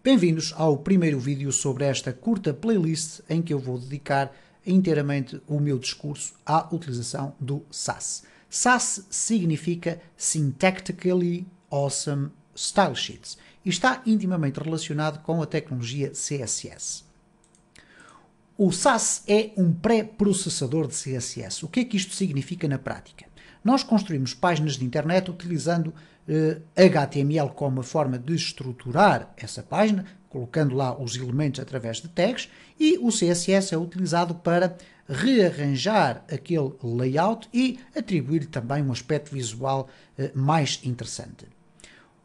Bem-vindos ao primeiro vídeo sobre esta curta playlist em que eu vou dedicar inteiramente o meu discurso à utilização do SAS. SAS significa Syntactically Awesome Style Sheets e está intimamente relacionado com a tecnologia CSS. O SAS é um pré-processador de CSS. O que é que isto significa na prática? Nós construímos páginas de internet utilizando HTML eh, como uma forma de estruturar essa página, colocando lá os elementos através de tags, e o CSS é utilizado para rearranjar aquele layout e atribuir também um aspecto visual eh, mais interessante.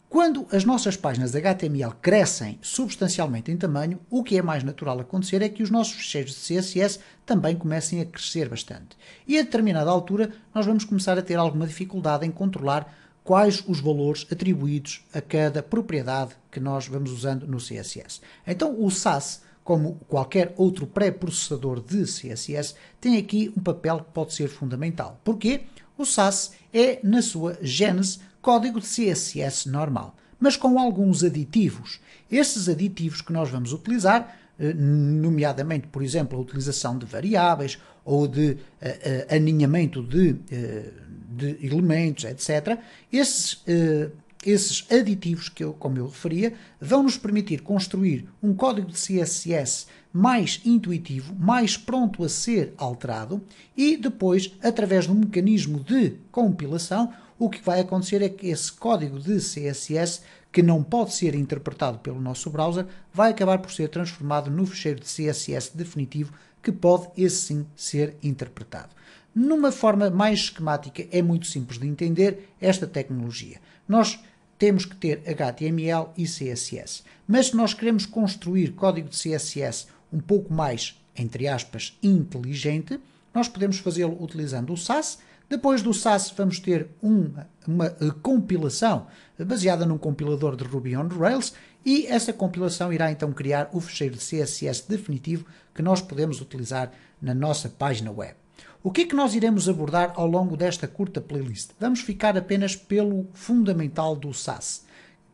Quando as nossas páginas HTML crescem substancialmente em tamanho, o que é mais natural acontecer é que os nossos fecheiros de CSS também comecem a crescer bastante. E a determinada altura, nós vamos começar a ter alguma dificuldade em controlar quais os valores atribuídos a cada propriedade que nós vamos usando no CSS. Então o SAS, como qualquer outro pré-processador de CSS, tem aqui um papel que pode ser fundamental. Porquê? O SAS é, na sua gênese, código de CSS normal, mas com alguns aditivos. Esses aditivos que nós vamos utilizar eh, nomeadamente, por exemplo, a utilização de variáveis ou de uh, uh, aninhamento de uh, de elementos, etc., esses, uh, esses aditivos que eu, como eu referia, vão nos permitir construir um código de CSS mais intuitivo, mais pronto a ser alterado e depois, através de um mecanismo de compilação, o que vai acontecer é que esse código de CSS, que não pode ser interpretado pelo nosso browser, vai acabar por ser transformado no fecheiro de CSS definitivo que pode, esse sim, ser interpretado. Numa forma mais esquemática, é muito simples de entender esta tecnologia. Nós temos que ter HTML e CSS. Mas se nós queremos construir código de CSS um pouco mais, entre aspas, inteligente, nós podemos fazê-lo utilizando o SAS. Depois do SAS vamos ter uma, uma eh, compilação baseada num compilador de Ruby on Rails e essa compilação irá então criar o fecheiro CSS definitivo que nós podemos utilizar na nossa página web. O que é que nós iremos abordar ao longo desta curta playlist? Vamos ficar apenas pelo fundamental do SAS.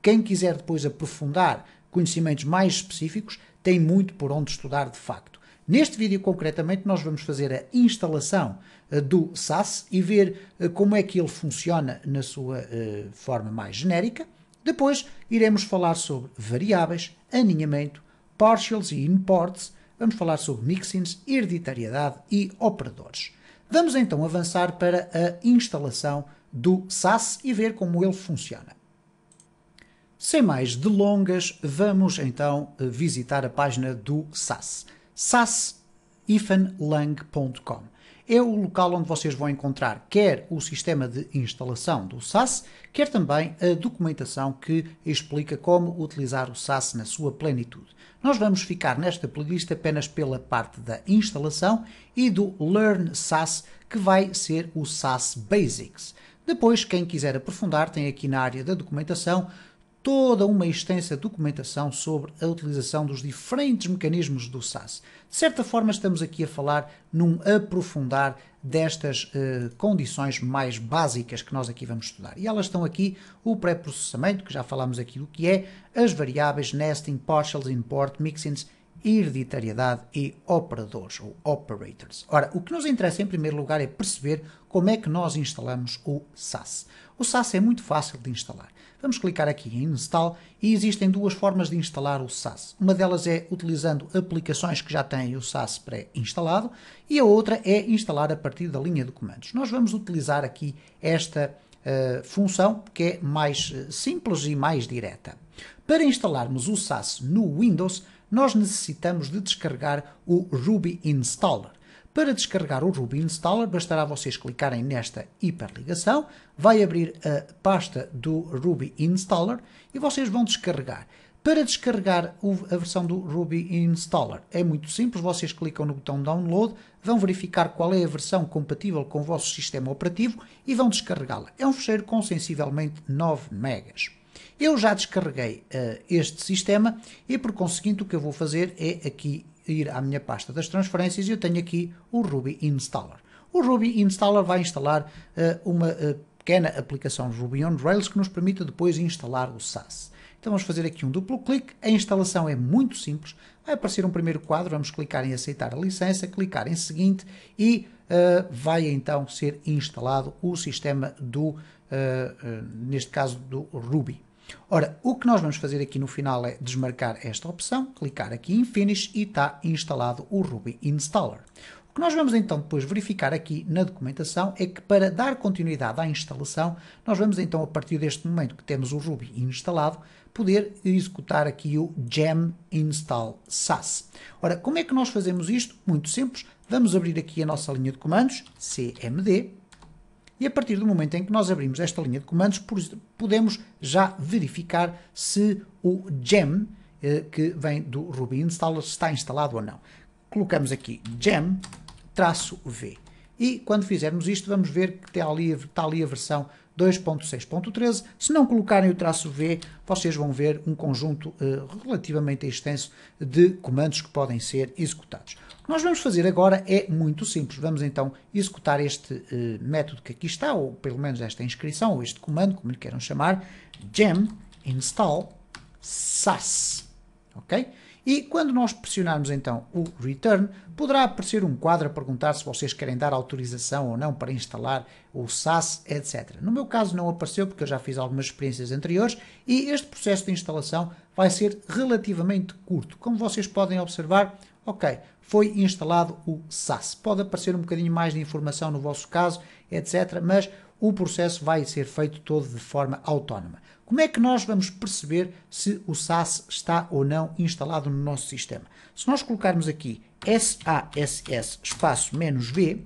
Quem quiser depois aprofundar conhecimentos mais específicos, tem muito por onde estudar de facto. Neste vídeo, concretamente, nós vamos fazer a instalação eh, do SAS e ver eh, como é que ele funciona na sua eh, forma mais genérica depois iremos falar sobre variáveis, aninhamento, partials e imports, vamos falar sobre mixins, hereditariedade e operadores. Vamos então avançar para a instalação do SAS e ver como ele funciona. Sem mais delongas, vamos então eh, visitar a página do SAS, sas-lang.com é o local onde vocês vão encontrar quer o sistema de instalação do SAS, quer também a documentação que explica como utilizar o SAS na sua plenitude. Nós vamos ficar nesta playlist apenas pela parte da instalação e do Learn SAS, que vai ser o SAS Basics. Depois, quem quiser aprofundar, tem aqui na área da documentação toda uma extensa documentação sobre a utilização dos diferentes mecanismos do SAS. De certa forma, estamos aqui a falar num aprofundar destas eh, condições mais básicas que nós aqui vamos estudar. E elas estão aqui o pré-processamento, que já falámos aqui do que é, as variáveis nesting, partials, import, mixins, hereditariedade e operadores ou operators. Ora, o que nos interessa em primeiro lugar é perceber como é que nós instalamos o SAS. O SAS é muito fácil de instalar. Vamos clicar aqui em Install e existem duas formas de instalar o SAS. Uma delas é utilizando aplicações que já têm o SAS pré-instalado e a outra é instalar a partir da linha de comandos. Nós vamos utilizar aqui esta uh, função que é mais eh, simples e mais direta. Para instalarmos o SAS no Windows, nós necessitamos de descarregar o Ruby Installer. Para descarregar o Ruby Installer, bastará vocês clicarem nesta hiperligação, vai abrir a pasta do Ruby Installer e vocês vão descarregar. Para descarregar a versão do Ruby Installer é muito simples, vocês clicam no botão Download, vão verificar qual é a versão compatível com o vosso sistema operativo e vão descarregá-la. É um fecheiro com sensivelmente 9 MB. Eu já descarreguei uh, este sistema e por conseguinte o que eu vou fazer é aqui ir à minha pasta das transferências e eu tenho aqui o Ruby Installer. O Ruby Installer vai instalar uh, uma uh, pequena aplicação Ruby on Rails que nos permita depois instalar o SAS. Então vamos fazer aqui um duplo clique, a instalação é muito simples, vai aparecer um primeiro quadro, vamos clicar em aceitar a licença, clicar em seguinte e uh, vai então ser instalado o sistema do, neste caso do Ruby. Ora, o que nós vamos fazer aqui no final é desmarcar esta opção, clicar aqui em Finish e está instalado o Ruby Installer. O que nós vamos então depois verificar aqui na documentação é que para dar continuidade à instalação, nós vamos então a partir deste momento que temos o Ruby instalado, poder executar aqui o gem install sas. Ora, como é que nós fazemos isto? Muito simples, vamos abrir aqui a nossa linha de comandos, cmd, e a partir do momento em que nós abrimos esta linha de comandos, podemos já verificar se o gem, eh, que vem do Ruby Installer, está instalado ou não. Colocamos aqui gem-v. E quando fizermos isto, vamos ver que ali, está ali a versão 2.6.13. Se não colocarem o traço V, vocês vão ver um conjunto eh, relativamente extenso de comandos que podem ser executados nós vamos fazer agora é muito simples. Vamos então executar este uh, método que aqui está, ou pelo menos esta inscrição, ou este comando, como lhe queiram chamar, gem install sas. Ok? E quando nós pressionarmos então o return, poderá aparecer um quadro a perguntar se vocês querem dar autorização ou não para instalar o SAS, etc. No meu caso não apareceu porque eu já fiz algumas experiências anteriores e este processo de instalação vai ser relativamente curto. Como vocês podem observar, ok, foi instalado o SAS. Pode aparecer um bocadinho mais de informação no vosso caso, etc., mas o processo vai ser feito todo de forma autónoma. Como é que nós vamos perceber se o SAS está ou não instalado no nosso sistema? Se nós colocarmos aqui SASS espaço menos V,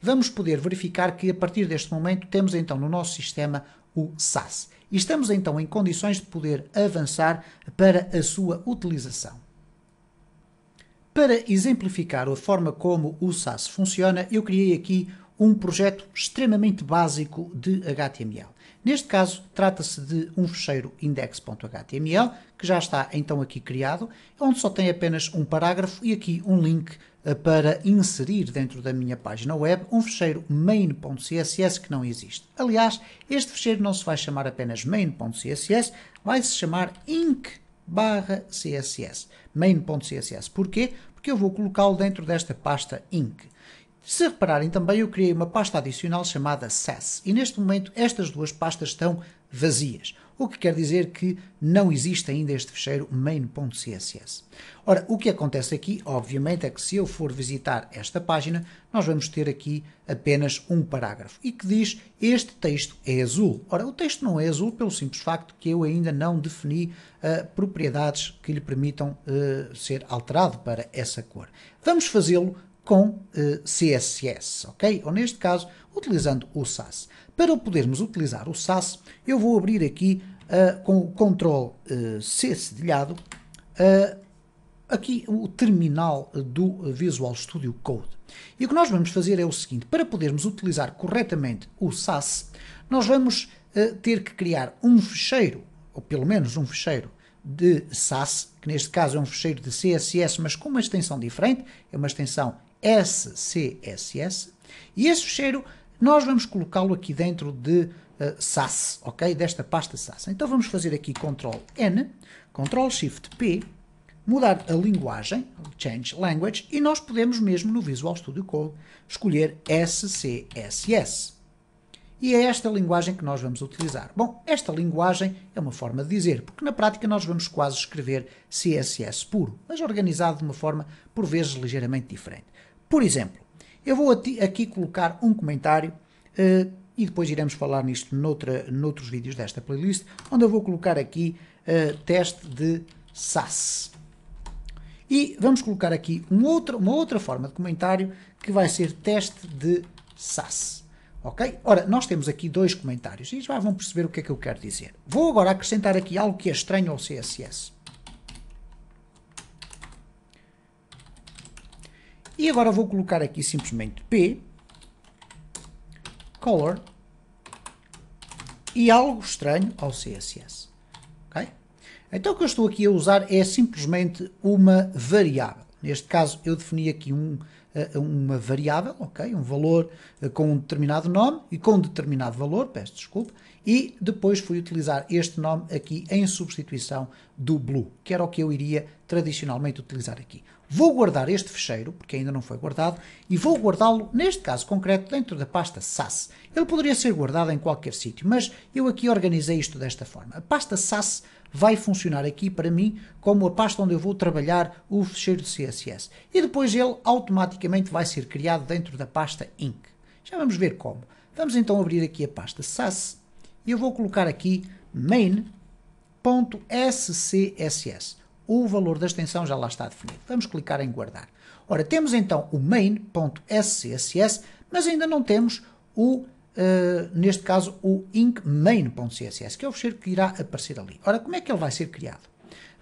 vamos poder verificar que a partir deste momento temos então no nosso sistema o SAS. E estamos então em condições de poder avançar para a sua utilização. Para exemplificar a forma como o SAS funciona, eu criei aqui um projeto extremamente básico de HTML. Neste caso, trata-se de um fecheiro index.html, que já está então aqui criado, onde só tem apenas um parágrafo e aqui um link eh, para inserir dentro da minha página web um fecheiro main.css que não existe. Aliás, este fecheiro não se vai chamar apenas main.css, vai se chamar ink.css barra CSS, main.css. Porquê? Porque eu vou colocá-lo dentro desta pasta inc. Se repararem também, eu criei uma pasta adicional chamada sass e neste momento estas duas pastas estão vazias o que quer dizer que não existe ainda este fecheiro main.css. Ora, o que acontece aqui, obviamente, é que se eu for visitar esta página, nós vamos ter aqui apenas um parágrafo e que diz este texto é azul. Ora, o texto não é azul pelo simples facto que eu ainda não defini uh, propriedades que lhe permitam uh, ser alterado para essa cor. Vamos fazê-lo com uh, eh, CSS, ok? Ou neste caso, utilizando o SAS. Para podermos utilizar o SAS, eu vou abrir aqui uh, com o Ctrl uh, ah, C cedilhado, uh, aqui o terminal do Visual Studio Code. E o que nós vamos fazer é o seguinte, para podermos utilizar corretamente o SAS, nós vamos ter que criar um fecheiro, ou pelo menos um fecheiro, de SAS, que neste caso é um fecheiro de CSS, mas com uma extensão diferente, é uma extensão SCSS, e esse fecheiro nós vamos colocá-lo aqui dentro de uh, SAS, ok? Desta pasta SAS. Então vamos fazer aqui Ctrl N, Ctrl Shift P, mudar a linguagem, Change Language, e nós podemos mesmo no Visual Studio Code escolher SCSS. E é esta linguagem que nós vamos utilizar. Bom, esta linguagem é uma forma de dizer, porque na prática nós vamos quase escrever CSS puro, mas organizado de uma forma por vezes ligeiramente diferente. Por exemplo, eu vou aqui colocar um comentário uh, e depois iremos falar nisto noutra, noutros vídeos desta playlist, onde eu vou colocar aqui uh, teste de SAS. E vamos colocar aqui um outro, uma outra forma de comentário que vai ser teste de SAS. Ok? Ora, nós temos aqui dois comentários e já vão perceber o que é que eu quero dizer. Vou agora acrescentar aqui algo que é estranho ao CSS. E agora vou colocar aqui simplesmente P, color e algo estranho ao CSS. ok Então o que eu estou aqui a usar é simplesmente uma variável. Neste caso eu defini aqui um, eh, uma variável, ok, um valor eh, com um determinado nome e com um determinado valor, peço desculpa, e depois fui utilizar este nome aqui em substituição do blue, que era o que eu iria tradicionalmente utilizar aqui. Vou guardar este fecheiro, porque ainda não foi guardado, e vou guardá-lo, neste caso concreto, dentro da pasta SAS. Ele poderia ser guardado em qualquer sítio, mas eu aqui organizei isto desta forma. A pasta SAS vai funcionar aqui para mim como a pasta onde eu vou trabalhar o fecheiro de CSS. E depois ele automaticamente automaticamente vai ser criado dentro da pasta Inc. Já vamos ver como. Vamos então abrir aqui a pasta SAS e eu vou colocar aqui main.scss. O valor da extensão já lá está definido. Vamos clicar em guardar. Ora, temos então o main.scss, mas ainda não temos o, uh, neste caso, o inc main.css, que é o fecheiro que irá aparecer ali. Ora, como é que ele vai ser criado?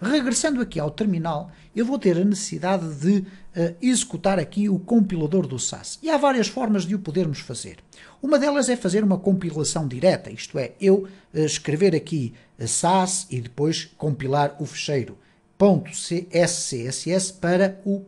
Regressando aqui ao terminal, eu vou ter a necessidade de uh, executar aqui o compilador do SAS. E há várias formas de o podermos fazer. Uma delas é fazer uma compilação direta, isto é, eu uh, escrever aqui eh, SAS e depois compilar o fecheiro .cscss para o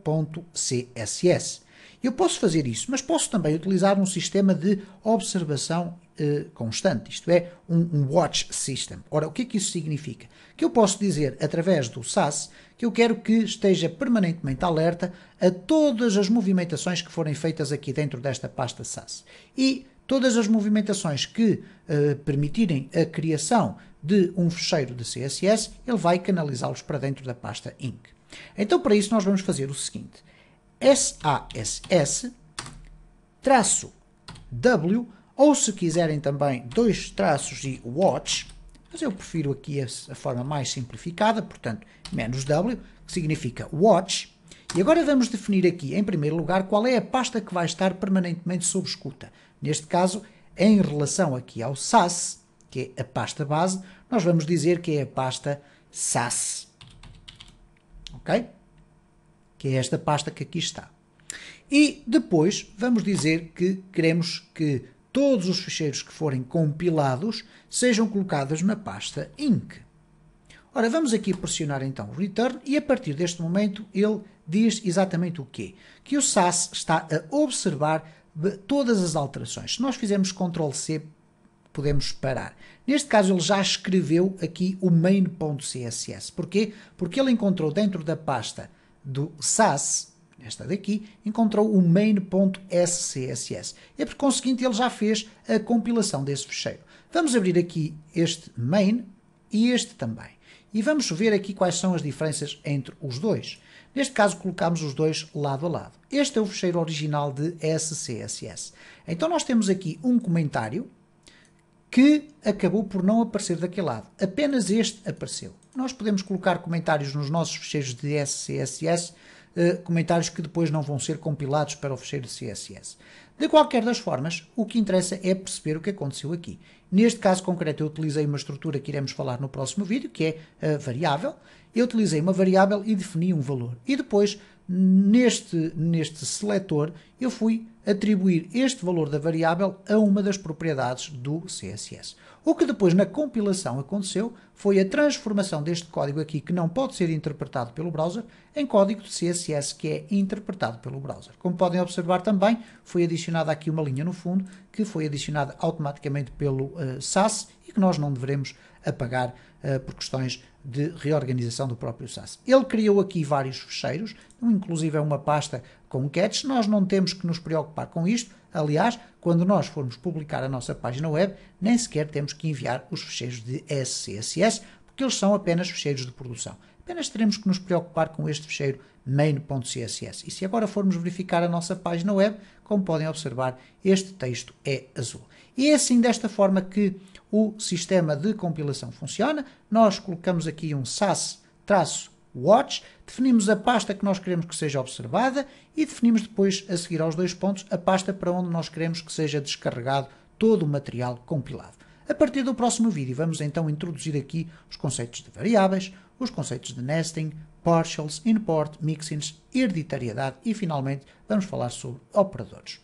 .css. Eu posso fazer isso, mas posso também utilizar um sistema de observação eh, constante, isto é, um, um, watch system. Ora, o que é que isso significa? Que eu posso dizer, através do SAS, que eu quero que esteja permanentemente alerta a todas as movimentações que forem feitas aqui dentro desta pasta SAS. E todas as movimentações que uh, permitirem a criação de um fecheiro de CSS, ele vai canalizá-los para dentro da pasta inc. Então, para isso, nós vamos fazer o seguinte. SASS traço W ou se quiserem também dois traços e watch, mas eu prefiro aqui a, a forma mais simplificada, portanto, menos W, que significa watch. E agora vamos definir aqui, em primeiro lugar, qual é a pasta que vai estar permanentemente sob escuta. Neste caso, em relação aqui ao SAS, que é a pasta base, nós vamos dizer que é a pasta SAS. Ok? Que é esta pasta que aqui está. E depois vamos dizer que queremos que todos os ficheiros que forem compilados sejam colocados na pasta INC. Ora, vamos aqui pressionar então o return e a partir deste momento ele diz exatamente o quê? Que o SAS está a observar todas as alterações. Se nós fizermos Ctrl C, podemos parar. Neste caso ele já escreveu aqui o main.css. Porquê? Porque ele encontrou dentro da pasta do SAS esta daqui, encontrou o main.scss. E é por conseguinte ele já fez a compilação desse fecheiro. Vamos abrir aqui este main e este também. E vamos ver aqui quais são as diferenças entre os dois. Neste caso, colocamos os dois lado a lado. Este é o fecheiro original de SCSS. Então, nós temos aqui um comentário que acabou por não aparecer daquele lado. Apenas este apareceu. Nós podemos colocar comentários nos nossos fecheiros de SCSS eh, comentários que depois não vão ser compilados para o fecheiro CSS. De qualquer das formas, o que interessa é perceber o que aconteceu aqui. Neste caso concreto, eu utilizei uma estrutura que iremos falar no próximo vídeo, que é a eh, variável. Eu utilizei uma variável e defini um valor. E depois neste, neste seletor, eu fui atribuir este valor da variável a uma das propriedades do CSS. O que depois na compilação aconteceu foi a transformação deste código aqui, que não pode ser interpretado pelo browser, em código de CSS que é interpretado pelo browser. Como podem observar também, foi adicionada aqui uma linha no fundo, que foi adicionada automaticamente pelo uh, eh, SAS e que nós não deveremos a pagar uh, por questões de reorganização do próprio SAS. Ele criou aqui vários fecheiros, inclusive é uma pasta com catch. Nós não temos que nos preocupar com isto. Aliás, quando nós formos publicar a nossa página web, nem sequer temos que enviar os fecheiros de SCSS, porque eles são apenas fecheiros de produção. Apenas teremos que nos preocupar com este fecheiro main.css. E se agora formos verificar a nossa página web, como podem observar, este texto é azul. E é assim desta forma que o sistema de compilação funciona. Nós colocamos aqui um sas-watch, definimos a pasta que nós queremos que seja observada e definimos depois, a seguir aos dois pontos, a pasta para onde nós queremos que seja descarregado todo o material compilado. A partir do próximo vídeo vamos então introduzir aqui os conceitos de variáveis, os conceitos de nesting, partials, import, mixins, hereditariedade e finalmente vamos falar sobre operadores.